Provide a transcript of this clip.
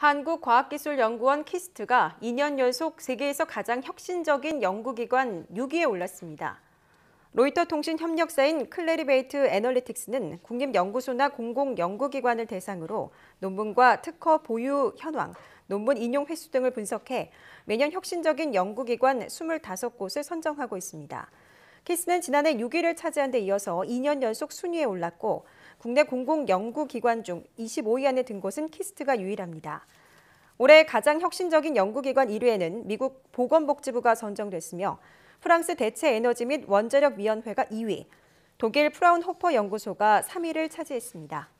한국과학기술연구원 키스트가 2년 연속 세계에서 가장 혁신적인 연구기관 6위에 올랐습니다. 로이터 통신 협력사인 클레리베이트 애널리틱스는 국립연구소나 공공연구기관을 대상으로 논문과 특허 보유 현황, 논문 인용 횟수 등을 분석해 매년 혁신적인 연구기관 25곳을 선정하고 있습니다. 키스는 지난해 6위를 차지한 데 이어서 2년 연속 순위에 올랐고 국내 공공연구기관 중 25위 안에 든 곳은 키스트가 유일합니다. 올해 가장 혁신적인 연구기관 1위에는 미국 보건복지부가 선정됐으며 프랑스 대체에너지 및 원자력위원회가 2위, 독일 프라운호퍼 연구소가 3위를 차지했습니다.